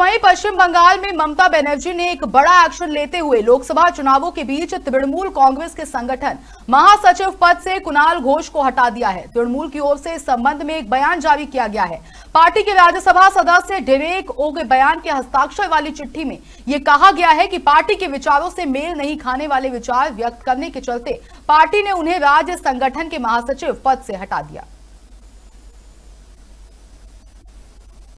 वहीं पश्चिम बंगाल में ममता बनर्जी ने एक बड़ा एक्शन लेते हुए लोकसभा चुनावों के बीच तृणमूल कांग्रेस के संगठन महासचिव पद से कुणाल घोष को हटा दिया है तृणमूल की ओर से इस संबंध में एक बयान जारी किया गया है पार्टी के राज्यसभा सदस्य डेरेक ओ के बयान के हस्ताक्षर वाली चिट्ठी में ये कहा गया है कि पार्टी के विचारों से मेल नहीं खाने वाले विचार व्यक्त करने के चलते पार्टी ने उन्हें राज्य संगठन के महासचिव पद से हटा दिया